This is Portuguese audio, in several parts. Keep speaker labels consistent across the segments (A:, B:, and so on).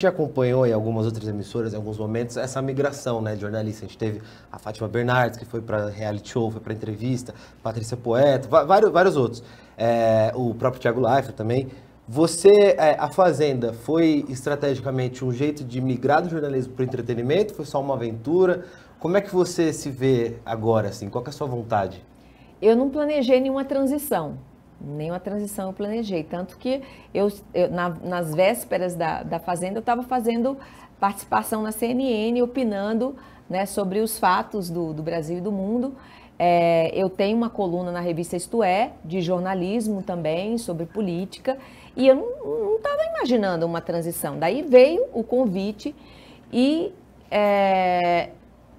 A: A gente acompanhou em algumas outras emissoras, em alguns momentos, essa migração né, de jornalista. A gente teve a Fátima Bernardes, que foi para reality show, foi para entrevista, Patrícia Poeta, vários, vários outros. É, o próprio Tiago Leifert também. Você, é, a Fazenda, foi estrategicamente um jeito de migrar do jornalismo para o entretenimento? Foi só uma aventura? Como é que você se vê agora, assim? Qual é a sua vontade?
B: Eu não planejei nenhuma transição. Nenhuma transição eu planejei. Tanto que eu, eu na, nas vésperas da, da Fazenda, eu estava fazendo participação na CNN, opinando né, sobre os fatos do, do Brasil e do mundo. É, eu tenho uma coluna na revista Isto É, de jornalismo também, sobre política, e eu não estava imaginando uma transição. Daí veio o convite e, é,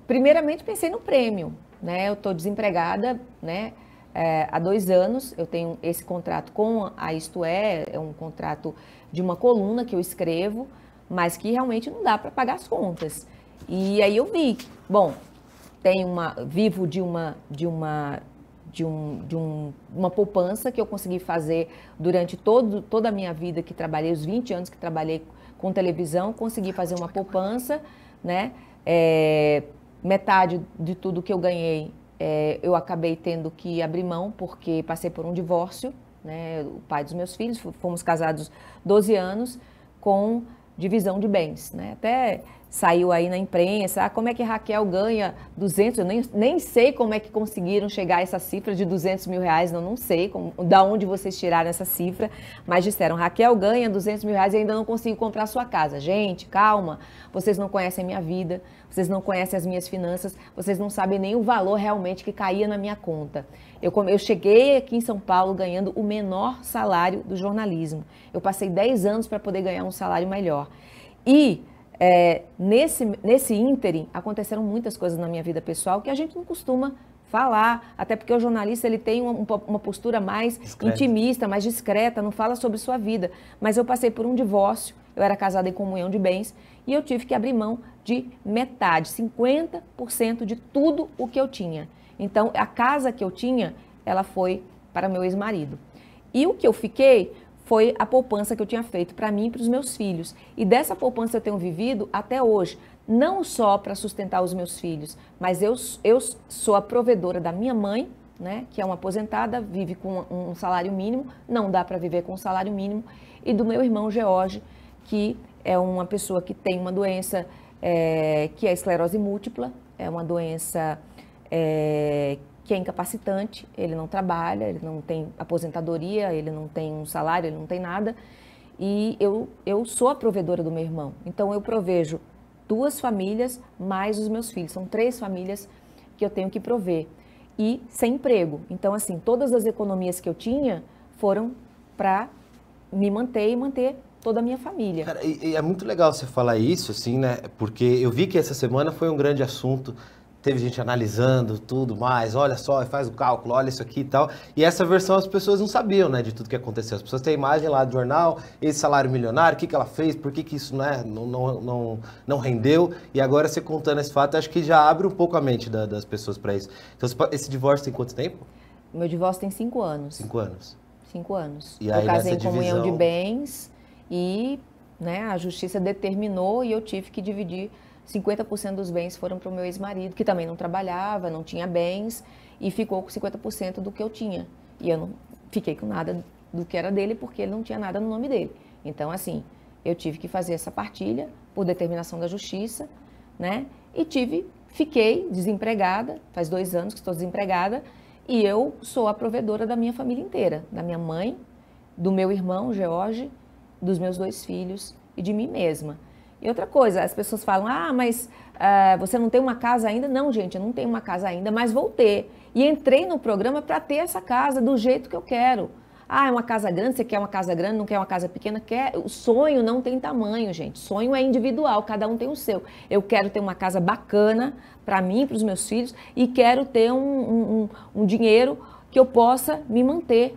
B: primeiramente, pensei no prêmio. Né? Eu estou desempregada, né? é, há dois anos. Eu tenho esse contrato com a Isto É, é um contrato de uma coluna que eu escrevo, mas que realmente não dá para pagar as contas. E aí eu vi, bom, tem uma vivo de uma de uma de, um, de um, uma poupança que eu consegui fazer durante todo, toda a minha vida que trabalhei, os 20 anos que trabalhei com televisão, consegui fazer uma poupança, né? É, metade de tudo que eu ganhei é, eu acabei tendo que abrir mão porque passei por um divórcio, né? O pai dos meus filhos, fomos casados 12 anos com divisão de bens, né? Até saiu aí na imprensa, ah, como é que Raquel ganha 200, eu nem, nem sei como é que conseguiram chegar a essa cifra de 200 mil reais, não, não sei como, da onde vocês tiraram essa cifra, mas disseram, Raquel ganha 200 mil reais e ainda não consigo comprar sua casa. Gente, calma, vocês não conhecem a minha vida, vocês não conhecem as minhas finanças, vocês não sabem nem o valor realmente que caía na minha conta. Eu, eu cheguei aqui em São Paulo ganhando o menor salário do jornalismo. Eu passei 10 anos para poder ganhar um salário melhor. E é, nesse, nesse ínterim, aconteceram muitas coisas na minha vida pessoal que a gente não costuma falar, até porque o jornalista ele tem uma, uma postura mais Discreta. intimista, mais discreta, não fala sobre sua vida. Mas eu passei por um divórcio, eu era casada em comunhão de bens e eu tive que abrir mão de metade, 50% de tudo o que eu tinha. Então, a casa que eu tinha, ela foi para meu ex-marido. E o que eu fiquei foi a poupança que eu tinha feito para mim e para os meus filhos. E dessa poupança eu tenho vivido até hoje, não só para sustentar os meus filhos, mas eu, eu sou a provedora da minha mãe, né, que é uma aposentada, vive com um salário mínimo, não dá para viver com um salário mínimo, e do meu irmão George, que é uma pessoa que tem uma doença é, que é esclerose múltipla, é uma doença é, que é incapacitante, ele não trabalha, ele não tem aposentadoria, ele não tem um salário, ele não tem nada. E eu, eu sou a provedora do meu irmão. Então eu provejo duas famílias mais os meus filhos. São três famílias que eu tenho que prover. E sem emprego. Então, assim, todas as economias que eu tinha foram para me manter e manter toda a minha família. Cara,
A: e, e é muito legal você falar isso, assim, né? Porque eu vi que essa semana foi um grande assunto teve gente analisando tudo mais, olha só, faz o cálculo, olha isso aqui e tal. E essa versão as pessoas não sabiam, né, de tudo que aconteceu. As pessoas têm a imagem lá do jornal, esse salário milionário, o que, que ela fez, por que, que isso né, não, não, não, não rendeu. E agora você contando esse fato, acho que já abre um pouco a mente da, das pessoas para isso. Então, esse divórcio tem quanto tempo?
B: Meu divórcio tem cinco anos. Cinco anos. Cinco anos. E eu casei em divisão... comunhão de bens e né, a justiça determinou e eu tive que dividir 50% dos bens foram para o meu ex-marido, que também não trabalhava, não tinha bens, e ficou com 50% do que eu tinha. E eu não fiquei com nada do que era dele, porque ele não tinha nada no nome dele. Então, assim, eu tive que fazer essa partilha por determinação da justiça, né? E tive, fiquei desempregada, faz dois anos que estou desempregada, e eu sou a provedora da minha família inteira, da minha mãe, do meu irmão, George, dos meus dois filhos e de mim mesma. E outra coisa, as pessoas falam, ah, mas uh, você não tem uma casa ainda? Não, gente, eu não tenho uma casa ainda, mas vou ter. E entrei no programa para ter essa casa do jeito que eu quero. Ah, é uma casa grande, você quer uma casa grande, não quer uma casa pequena, quer. O sonho não tem tamanho, gente. Sonho é individual, cada um tem o seu. Eu quero ter uma casa bacana para mim, para os meus filhos, e quero ter um, um, um, um dinheiro que eu possa me manter,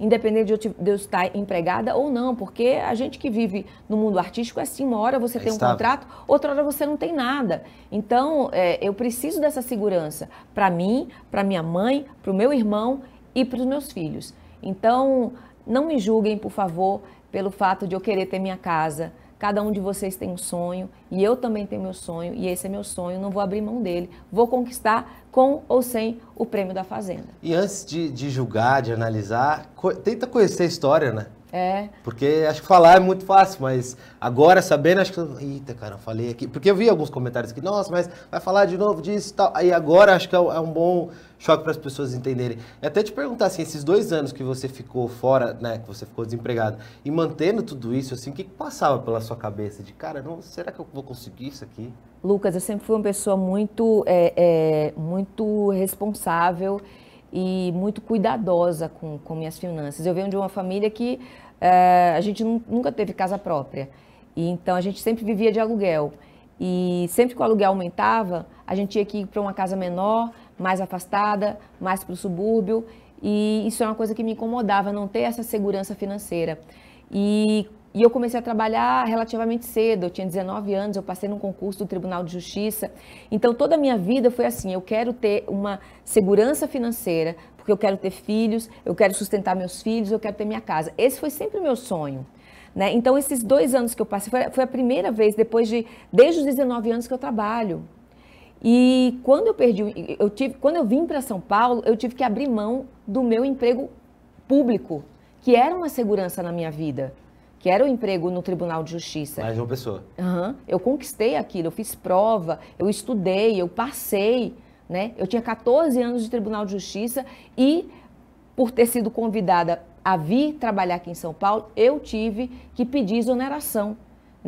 B: independente de eu estar empregada ou não, porque a gente que vive no mundo artístico é assim, uma hora você é tem estável. um contrato, outra hora você não tem nada. Então, é, eu preciso dessa segurança para mim, para minha mãe, para o meu irmão e para os meus filhos. Então, não me julguem, por favor, pelo fato de eu querer ter minha casa, Cada um de vocês tem um sonho e eu também tenho meu sonho e esse é meu sonho, não vou abrir mão dele. Vou conquistar com ou sem o prêmio da Fazenda.
A: E antes de, de julgar, de analisar, co tenta conhecer a história, né? É. Porque acho que falar é muito fácil, mas agora sabendo, acho que. Eita, cara, eu falei aqui. Porque eu vi alguns comentários aqui, nossa, mas vai falar de novo disso e tal. Aí agora acho que é, é um bom choque para as pessoas entenderem. E até te perguntar assim, esses dois anos que você ficou fora, né, que você ficou desempregado, e mantendo tudo isso, assim, o que, que passava pela sua cabeça de, cara, não, será que eu vou conseguir isso aqui?
B: Lucas, eu sempre fui uma pessoa muito, é, é, muito responsável e muito cuidadosa com, com minhas finanças. Eu venho de uma família que é, a gente nunca teve casa própria, e então a gente sempre vivia de aluguel. E sempre que o aluguel aumentava, a gente tinha que ir para uma casa menor, mais afastada, mais para o subúrbio, e isso é uma coisa que me incomodava, não ter essa segurança financeira. E, e eu comecei a trabalhar relativamente cedo, eu tinha 19 anos, eu passei num concurso do Tribunal de Justiça. Então toda a minha vida foi assim, eu quero ter uma segurança financeira, porque eu quero ter filhos, eu quero sustentar meus filhos, eu quero ter minha casa. Esse foi sempre o meu sonho. Né? Então, esses dois anos que eu passei, foi, foi a primeira vez, depois de, desde os 19 anos que eu trabalho, e quando eu perdi, eu tive, quando eu vim para São Paulo, eu tive que abrir mão do meu emprego público, que era uma segurança na minha vida, que era o um emprego no Tribunal de Justiça. Mais uma pessoa. Uhum. Eu conquistei aquilo, eu fiz prova, eu estudei, eu passei, né? Eu tinha 14 anos de Tribunal de Justiça e por ter sido convidada a vir trabalhar aqui em São Paulo, eu tive que pedir exoneração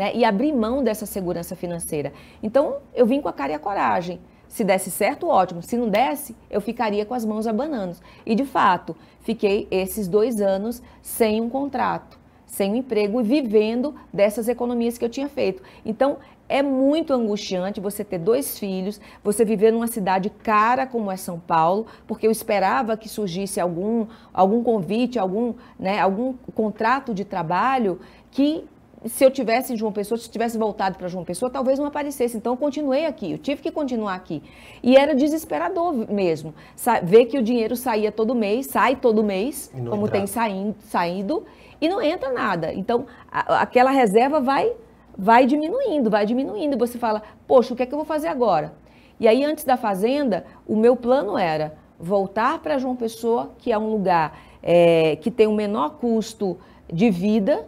B: né? E abrir mão dessa segurança financeira. Então, eu vim com a cara e a coragem. Se desse certo, ótimo. Se não desse, eu ficaria com as mãos abanando. E de fato, fiquei esses dois anos sem um contrato, sem um emprego e vivendo dessas economias que eu tinha feito. Então, é muito angustiante você ter dois filhos, você viver numa cidade cara como é São Paulo, porque eu esperava que surgisse algum, algum convite, algum, né, algum contrato de trabalho que se eu tivesse em João Pessoa, se eu tivesse voltado para João Pessoa, talvez não aparecesse. Então, eu continuei aqui, eu tive que continuar aqui. E era desesperador mesmo, ver que o dinheiro saía todo mês, sai todo mês, como tem saindo, saindo, e não entra nada. Então, a, aquela reserva vai, vai diminuindo, vai diminuindo. E você fala, poxa, o que é que eu vou fazer agora? E aí, antes da fazenda, o meu plano era voltar para João Pessoa, que é um lugar é, que tem o menor custo de vida,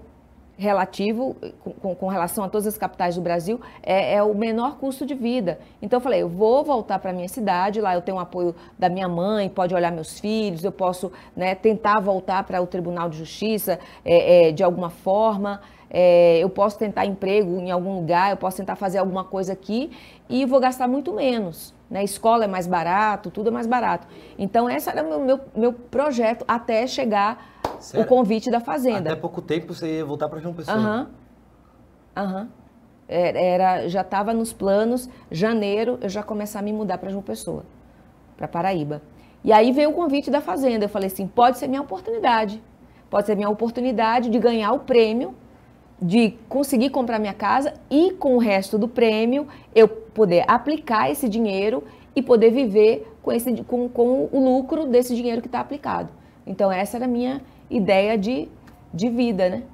B: relativo, com, com, relação a todas as capitais do Brasil, é, é, o menor custo de vida. Então eu falei, eu vou voltar para minha cidade, lá eu tenho o apoio da minha mãe, pode olhar meus filhos, eu posso né, tentar voltar para o Tribunal de Justiça é, é, de alguma forma, é, eu posso tentar emprego em algum lugar, eu posso tentar fazer alguma coisa aqui e vou gastar muito menos. Né? Escola é mais barato, tudo é mais barato. Então esse era o meu, meu, meu projeto até chegar Sério? o convite da Fazenda.
A: Até pouco tempo você ia voltar para João Pessoa. Aham.
B: Aham. É, era, já estava nos planos, janeiro, eu já começar a me mudar para João Pessoa, para Paraíba. E aí veio o convite da Fazenda. Eu falei assim: pode ser minha oportunidade. Pode ser minha oportunidade de ganhar o prêmio, de conseguir comprar minha casa e com o resto do prêmio eu poder aplicar esse dinheiro e poder viver com, esse, com, com o lucro desse dinheiro que está aplicado. Então, essa era a minha ideia de, de vida, né?